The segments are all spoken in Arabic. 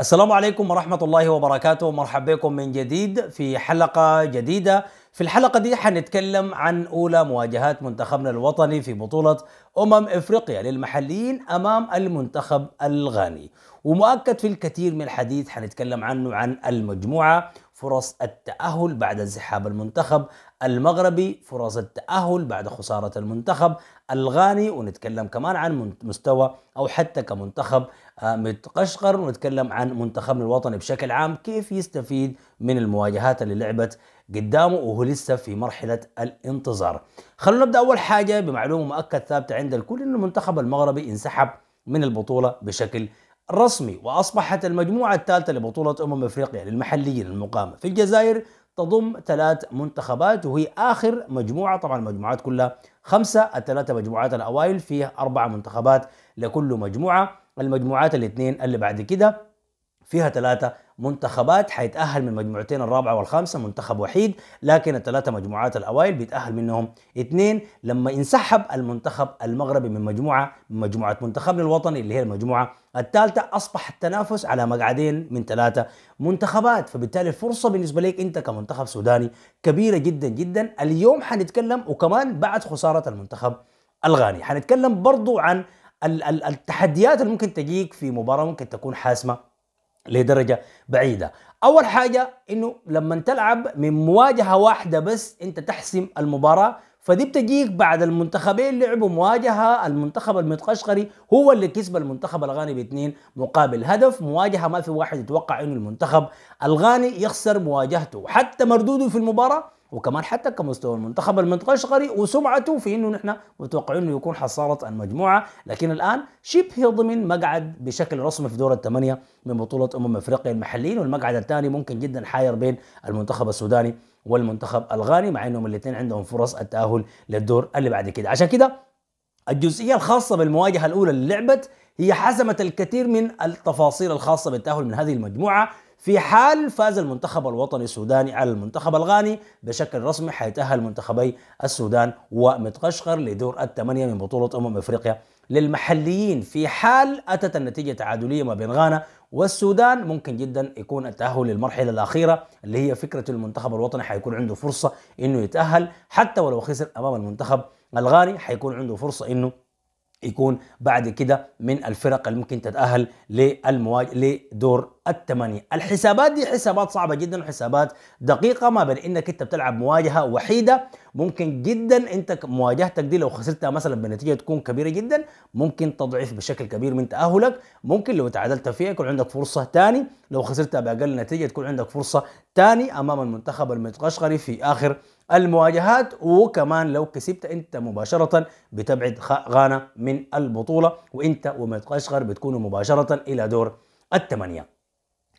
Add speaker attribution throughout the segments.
Speaker 1: السلام عليكم ورحمة الله وبركاته مرحبا بكم من جديد في حلقة جديدة في الحلقة دي حنتكلم عن أولى مواجهات منتخبنا الوطني في بطولة أمم إفريقيا للمحليين أمام المنتخب الغاني ومؤكد في الكثير من الحديث حنتكلم عنه عن المجموعة فرص التأهل بعد انسحاب المنتخب المغربي فرص التأهل بعد خسارة المنتخب الغاني ونتكلم كمان عن مستوى أو حتى كمنتخب آه، متقشقر ونتكلم عن منتخبنا الوطني بشكل عام كيف يستفيد من المواجهات اللي لعبت قدامه وهو لسه في مرحلة الانتظار خلونا نبدأ أول حاجة بمعلومة مؤكد ثابتة عند الكل أن المنتخب المغربي انسحب من البطولة بشكل رسمي وأصبحت المجموعة الثالثة لبطولة أمم أفريقيا للمحليين المقامة في الجزائر تضم ثلاث منتخبات وهي آخر مجموعة طبعا المجموعات كلها خمسة الثلاثة مجموعات الأوائل فيها أربعة منتخبات لكل مجموعة المجموعات الاثنين اللي بعد كده فيها ثلاثة منتخبات حيتأهل من مجموعتين الرابعة والخامسة منتخب وحيد لكن الثلاثة مجموعات الأوائل بيتأهل منهم اثنين لما انسحب المنتخب المغربي من مجموعة من مجموعة منتخبنا الوطني اللي هي المجموعة الثالثة أصبح التنافس على مقعدين من ثلاثة منتخبات فبالتالي الفرصة بالنسبة لك أنت كمنتخب سوداني كبيرة جدا جدا اليوم حنتكلم وكمان بعد خسارة المنتخب الغاني حنتكلم برضو عن التحديات اللي ممكن تجيك في مباراة ممكن تكون حاسمة لدرجه بعيده اول حاجه انه لما تلعب من مواجهه واحده بس انت تحسم المباراه فدي بتجيك بعد المنتخبين لعبوا مواجهه المنتخب المتقشقري هو اللي كسب المنتخب الغاني باثنين مقابل هدف مواجهه ما في واحد يتوقع انه المنتخب الغاني يخسر مواجهته حتى مردوده في المباراه وكمان حتى كمستوى المنتخب المنطقه الشقري وسمعته في انه نحن متوقعين انه يكون حصاله المجموعه لكن الان شبه ضمن مقعد بشكل رسمي في دور الثمانيه من بطوله امم افريقيا المحليين والمقعد الثاني ممكن جدا حاير بين المنتخب السوداني والمنتخب الغاني مع انهم الاثنين عندهم فرص التاهل للدور اللي بعد كده عشان كده الجزئيه الخاصه بالمواجهه الاولى اللي لعبت هي حسمت الكثير من التفاصيل الخاصه بالتاهل من هذه المجموعه في حال فاز المنتخب الوطني السوداني على المنتخب الغاني بشكل رسمي حيتأهل منتخبي السودان ومتقشقر لدور الثمانية من بطولة أمم أفريقيا للمحليين في حال أتت النتيجة تعادلية ما بين غانا والسودان ممكن جدا يكون التأهل للمرحلة الأخيرة اللي هي فكرة المنتخب الوطني حيكون عنده فرصة إنه يتأهل حتى ولو خسر أمام المنتخب الغاني حيكون عنده فرصة إنه يكون بعد كده من الفرق اللي ممكن تتأهل للمواج... لدور الثمانية الحسابات دي حسابات صعبة جدا وحسابات دقيقة ما بين انك انت بتلعب مواجهة وحيدة ممكن جدا انت مواجهتك دي لو خسرتها مثلا بنتيجة تكون كبيرة جدا ممكن تضعف بشكل كبير من تأهلك ممكن لو تعادلت فيها يكون عندك فرصة تاني لو خسرتها بأقل نتيجة تكون عندك فرصة تاني أمام المنتخب المتقشقري في آخر المواجهات وكمان لو كسبت انت مباشرة بتبعد غانا من البطولة وانت ومتقشقر بتكونوا مباشرة الى دور الثمانية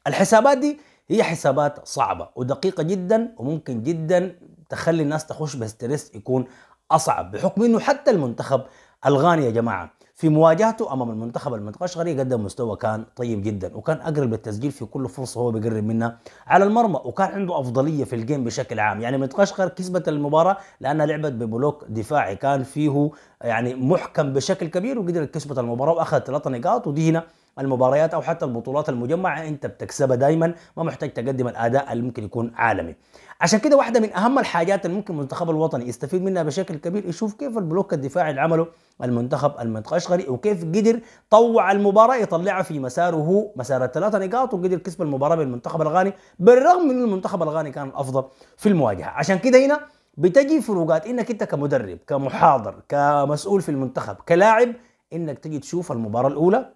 Speaker 1: الحسابات دي هي حسابات صعبة ودقيقة جدا وممكن جدا تخلي الناس تخش بستريس يكون أصعب بحكم أنه حتى المنتخب الغاني يا جماعة في مواجهته امام المنتخب المتقشغري قدم مستوى كان طيب جدا وكان اقرب للتسجيل في كل فرصه هو بيقرب منها على المرمى وكان عنده افضليه في الجيم بشكل عام يعني متقشغر كسبت المباراه لانها لعبت ببلوك دفاعي كان فيه يعني محكم بشكل كبير وقدرت كسبت المباراه واخذت ثلاث نقاط ودي هنا المباريات او حتى البطولات المجمعه انت بتكسبها دائما ما محتاج تقدم الاداء اللي ممكن يكون عالمي عشان كده واحده من اهم الحاجات اللي ممكن المنتخب الوطني يستفيد منها بشكل كبير يشوف كيف البلوك الدفاعي اللي عمله المنتخب المنتخشغري وكيف قدر طوع المباراه يطلعها في مساره هو مسار الثلاثه نقاط وقدر كسب المباراه بالمنتخب الغاني بالرغم من المنتخب الغاني كان الافضل في المواجهه عشان كده هنا بتجي فروقات انك انت كمدرب كمحاضر كمسؤول في المنتخب كلاعب انك تجي تشوف المباراه الاولى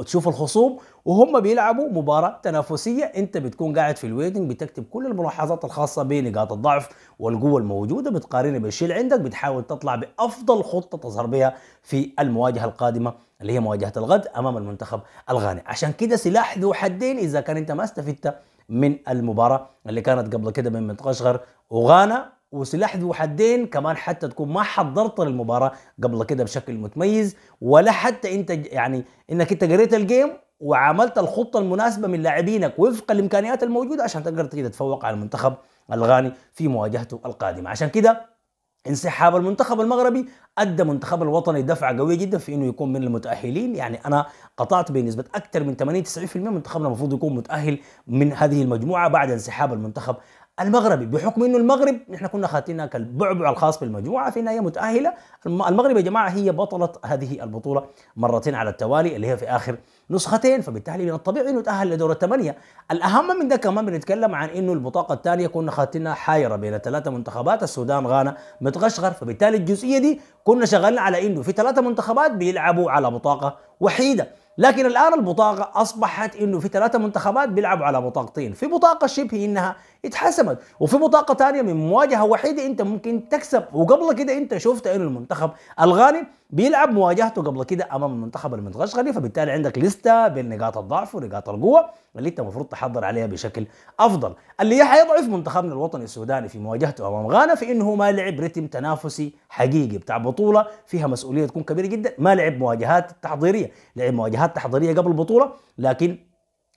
Speaker 1: وتشوف الخصوم وهم بيلعبوا مباراة تنافسية انت بتكون قاعد في الويتنج بتكتب كل الملاحظات الخاصة بنقاط الضعف والقوة الموجودة بتقارنها بالشيء عندك بتحاول تطلع بأفضل خطة تظهر بها في المواجهة القادمة اللي هي مواجهة الغد أمام المنتخب الغاني عشان كده سلاح ذو حدين إذا كان انت ما استفدت من المباراة اللي كانت قبل كده بين مدغشقر وغانا وسلاح ذو حدين كمان حتى تكون ما حضرت للمباراه قبل كده بشكل متميز ولا حتى انت يعني انك انت قريت الجيم وعملت الخطه المناسبه من لاعبينك وفق الامكانيات الموجوده عشان تقدر تتفوق على المنتخب الغاني في مواجهته القادمه عشان كده انسحاب المنتخب المغربي ادى منتخب الوطني دفعه قويه جدا في انه يكون من المتاهلين يعني انا قطعت بنسبه اكثر من 80 90% منتخبنا المفروض يكون متاهل من هذه المجموعه بعد انسحاب المنتخب المغربي بحكم انه المغرب نحن كنا خاتينها كالبعبع الخاص بالمجموعه في النهايه متاهله المغرب يا جماعه هي بطله هذه البطوله مرتين على التوالي اللي هي في اخر نسختين فبالتالي من الطبيعي انه تاهل لدور الثمانيه الاهم من ده كمان بنتكلم عن انه البطاقه الثانيه كنا خاتينها حايره بين ثلاثه منتخبات السودان غانا متغشغر فبالتالي الجزئيه دي كنا شغالين على انه في ثلاثه منتخبات بيلعبوا على بطاقه وحيده لكن الان البطاقه اصبحت انه في ثلاثه منتخبات بيلعبوا على بطاقتين في بطاقه شبه انها اتحسمت وفي بطاقه ثانيه من مواجهه وحيده انت ممكن تكسب وقبل كده انت شفت انه المنتخب الغاني بيلعب مواجهته قبل كده امام المنتخب المتغشغلي فبالتالي عندك لسته بين نقاط الضعف ونقاط القوه اللي انت المفروض تحضر عليها بشكل افضل اللي حيضعف منتخبنا الوطني السوداني في مواجهته امام غانا في انه ما لعب رتم تنافسي حقيقي بتاع بطوله فيها مسؤوليه تكون كبيره جدا ما لعب مواجهات تحضيريه لعب مواجهات تحضيريه قبل البطوله لكن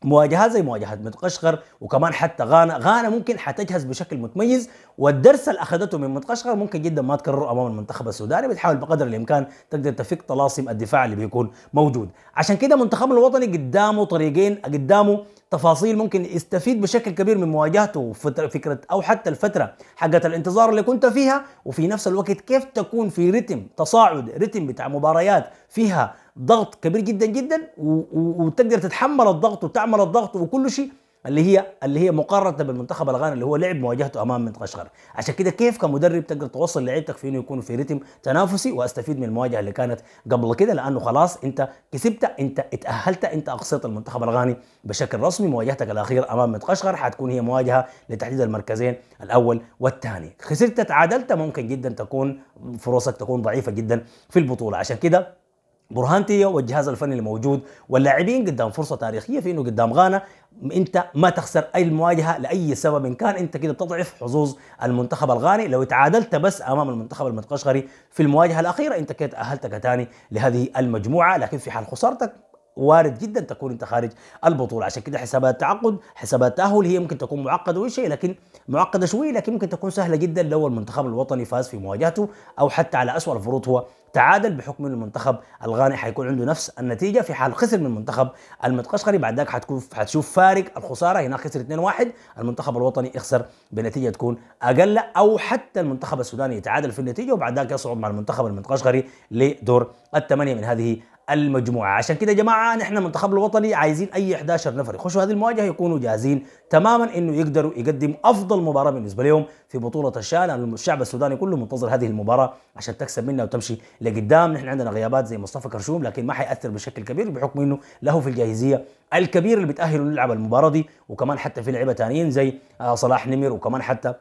Speaker 1: مواجهات زي مواجهة متقشقر وكمان حتى غانا غانا ممكن حتجهز بشكل متميز والدرس اللي اخذته من متقشقر ممكن جدا ما تكرره امام المنتخب السوداني بتحاول بقدر الامكان تقدر تفك طلاسم الدفاع اللي بيكون موجود عشان كده منتخبنا الوطني قدامه طريقين قدامه تفاصيل ممكن يستفيد بشكل كبير من مواجهته فكرة أو حتى الفترة حقة الانتظار اللي كنت فيها وفي نفس الوقت كيف تكون في رتم تصاعد رتم بتاع مباريات فيها ضغط كبير جدا جدا وتقدر تتحمل الضغط وتعمل الضغط وكل شيء اللي هي اللي هي مقارنه بالمنتخب الغاني اللي هو لعب مواجهته امام منطقه اشغال عشان كده كيف كمدرب تقدر توصل لعيبتك في انه يكون في رتم تنافسي واستفيد من المواجهه اللي كانت قبل كده لانه خلاص انت كسبت انت اتاهلت انت اقصيت المنتخب الغاني بشكل رسمي مواجهتك الاخيره امام منطقه اشغال حتكون هي مواجهه لتحديد المركزين الاول والثاني خسرت تعادلت ممكن جدا تكون فرصك تكون ضعيفه جدا في البطوله عشان كده برهان تيو والجهاز الفني الموجود واللاعبين قدام فرصه تاريخيه في انه قدام غانا انت ما تخسر اي المواجهه لاي سبب إن كان انت كده بتضعف حظوظ المنتخب الغاني لو تعادلت بس امام المنتخب المتقشغري في المواجهه الاخيره انت كده تاهلت كتاني لهذه المجموعه لكن في حال خسارتك وارد جدا تكون انت خارج البطوله عشان كده حسابات تعقد حسابات تاهل هي ممكن تكون معقده وشيء لكن معقده شويه لكن ممكن تكون سهله جدا لو المنتخب الوطني فاز في مواجهته او حتى على اسوء الفروض هو تعادل بحكم المنتخب الغاني حيكون عنده نفس النتيجه في حال خسر من منتخب المتقشقري بعد ذاك حتكون حتشوف فارق الخساره هناك خسر 2-1 المنتخب الوطني يخسر بنتيجه تكون اقل او حتى المنتخب السوداني يتعادل في النتيجه وبعد ذاك يصعد مع المنتخب المتقشقري لدور الثمانيه من هذه المجموعه عشان كده يا جماعه نحن منتخب الوطني عايزين اي 11 نفر يخشوا هذه المواجهه يكونوا جاهزين تماما انه يقدروا يقدموا افضل مباراه بالنسبه لهم في بطوله الشان الشعب السوداني كله منتظر هذه المباراه عشان تكسب منها وتمشي لقدام نحن عندنا غيابات زي مصطفى كرشوم لكن ما حياثر بشكل كبير بحكم انه له في الجاهزيه الكبير اللي بتاهله للعب المباراه دي وكمان حتى في لعيبه ثانيين زي آه، صلاح نمر وكمان حتى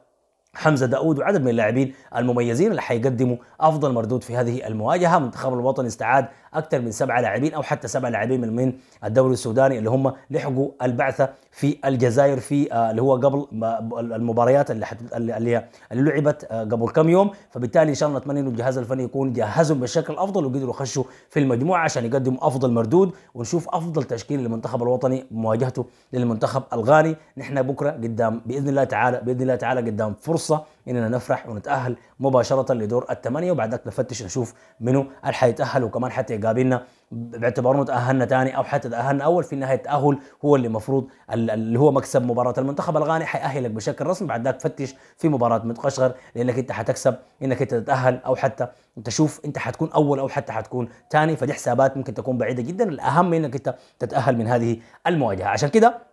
Speaker 1: حمزه داود وعدد من اللاعبين المميزين اللي حيقدموا افضل مردود في هذه المواجهه منتخب الوطني استعاد اكثر من سبعه لاعبين او حتى سبعه لاعبين من من الدوري السوداني اللي هم لحقوا البعثه في الجزائر في آه، اللي هو قبل آه، المباريات اللي حت... اللي, اللي لعبت آه، قبل كم يوم فبالتالي ان شاء الله نتمنى انه الجهاز الفني يكون جهزهم بشكل افضل وقدروا يخشوا في المجموعه عشان يقدموا افضل مردود ونشوف افضل تشكيل للمنتخب الوطني مواجهته للمنتخب الغاني نحن بكره قدام باذن الله تعالى باذن الله تعالى قدام فرصه اننا نفرح ونتاهل مباشره لدور الثمانيه وبعد ذاك نفتش نشوف منو اللي حيتاهل وكمان حتى يقابلنا باعتبار انه تاهلنا ثاني او حتى تاهلنا اول في النهايه التاهل هو اللي المفروض اللي هو مكسب مباراه المنتخب الغاني حيأهلك بشكل رسمي بعد ذاك فتش في مباراه متقشغر لانك انت حتكسب انك انت تتاهل او حتى تشوف انت حتكون اول او حتى حتكون ثاني فدي حسابات ممكن تكون بعيده جدا الاهم انك انت تتاهل من هذه المواجهه عشان كده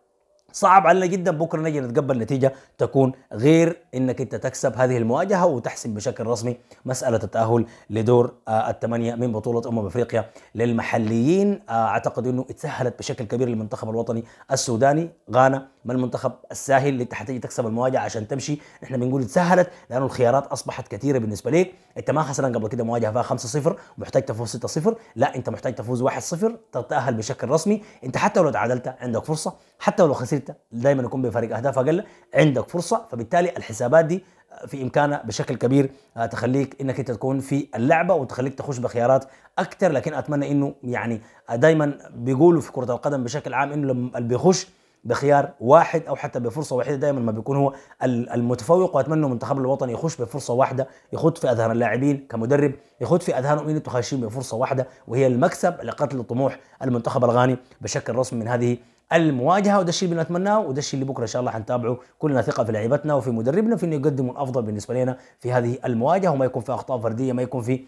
Speaker 1: صعب علينا جدا بكره نجي نتقبل نتيجه تكون غير انك انت تكسب هذه المواجهه وتحسم بشكل رسمي مساله التاهل لدور آه الثمانيه من بطوله امم افريقيا للمحليين آه اعتقد انه اتسهلت بشكل كبير للمنتخب الوطني السوداني غانا ما المنتخب الساهل اللي انت تكسب المواجهه عشان تمشي احنا بنقول تسهلت لانه الخيارات اصبحت كثيره بالنسبه ليك انت ما خسران قبل كده مواجهه فيها 5-0 ومحتاج تفوز 6-0 لا انت محتاج تفوز 1-0 تتاهل بشكل رسمي انت حتى لو تعادلت عندك فرصه حتى لو خسرت دائما يكون بفريق اهداف اقل عندك فرصه فبالتالي الحسابات دي آه، في امكانها بشكل كبير آه، تخليك انك انت تكون في اللعبه وتخليك تخش بخيارات اكثر لكن اتمنى انه يعني آه، دائما بيقولوا في كره القدم بشكل عام انه اللي بيخش بخيار واحد او حتى بفرصه واحده دائما ما بيكون هو المتفوق واتمنى منتخب الوطني يخش بفرصه واحده يخوض في اذهان اللاعبين كمدرب يخوض في اذهانهم ان خاشين بفرصه واحده وهي المكسب لقتل طموح المنتخب الغاني بشكل رسمي من هذه المواجهه وده الشيء اللي بنتمناه وده الشيء اللي بكره ان شاء الله حنتابعه كلنا ثقه في لعيبتنا وفي مدربنا في انه يقدموا الافضل بالنسبه لنا في هذه المواجهه وما يكون في اخطاء فرديه ما يكون في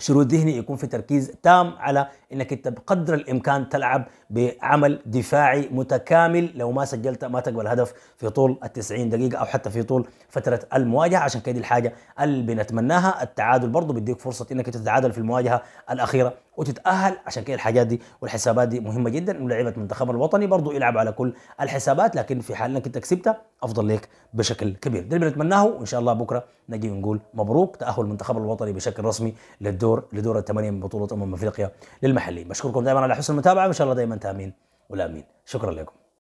Speaker 1: شروط ذهني يكون في تركيز تام على انك انت بقدر الامكان تلعب بعمل دفاعي متكامل لو ما سجلت ما تقبل هدف في طول ال 90 دقيقه او حتى في طول فتره المواجهه عشان كده الحاجه اللي بنتمناها التعادل برضه بيديك فرصه انك تتعادل في المواجهه الاخيره وتتاهل عشان كده الحاجات دي والحسابات دي مهمه جدا ولعيبه المنتخب الوطني برضه يلعب على كل الحسابات لكن في حال انك انت كسبتها افضل لك بشكل كبير ده اللي بنتمناه وان شاء الله بكره نجي ونقول مبروك تاهل المنتخب الوطني بشكل رسمي للدور لدور الثمانيه من بطوله امم افريقيا للمحلي بشكركم دائما على حسن المتابعه وان شاء الله دائما تامين والامين شكرا لكم